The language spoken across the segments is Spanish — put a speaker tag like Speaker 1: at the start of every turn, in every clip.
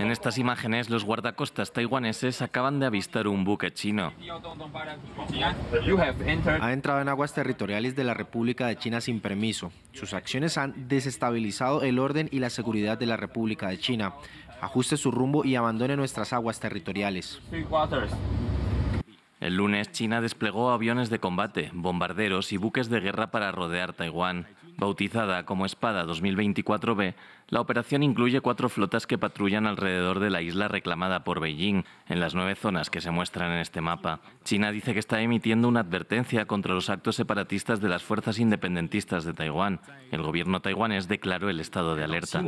Speaker 1: En estas imágenes, los guardacostas taiwaneses acaban de avistar
Speaker 2: un buque chino. Ha entrado en aguas territoriales de la República de China sin permiso. Sus acciones han desestabilizado el orden y la seguridad de la República de China. Ajuste su rumbo y abandone nuestras aguas territoriales.
Speaker 1: El lunes, China desplegó aviones de combate, bombarderos y buques de guerra para rodear Taiwán. Bautizada como Espada 2024B, la operación incluye cuatro flotas que patrullan alrededor de la isla reclamada por Beijing, en las nueve zonas que se muestran en este mapa. China dice que está emitiendo una advertencia contra los actos separatistas de las fuerzas independentistas de Taiwán. El gobierno taiwanés declaró el estado de alerta.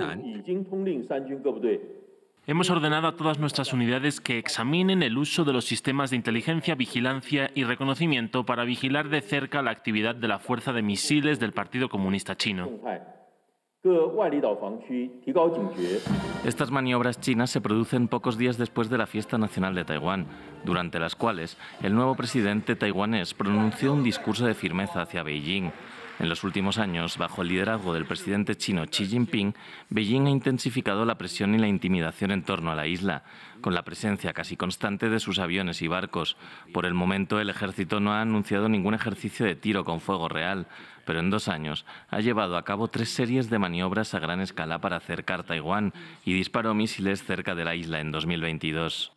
Speaker 1: Hemos ordenado a todas nuestras unidades que examinen el uso de los sistemas de inteligencia, vigilancia y reconocimiento para vigilar de cerca la actividad de la fuerza de misiles del Partido Comunista Chino. Estas maniobras chinas se producen pocos días después de la fiesta nacional de Taiwán, durante las cuales el nuevo presidente taiwanés pronunció un discurso de firmeza hacia Beijing. En los últimos años, bajo el liderazgo del presidente chino Xi Jinping, Beijing ha intensificado la presión y la intimidación en torno a la isla, con la presencia casi constante de sus aviones y barcos. Por el momento, el ejército no ha anunciado ningún ejercicio de tiro con fuego real, pero en dos años ha llevado a cabo tres series de maniobras a gran escala para acercar Taiwán y disparó misiles cerca de la isla en 2022.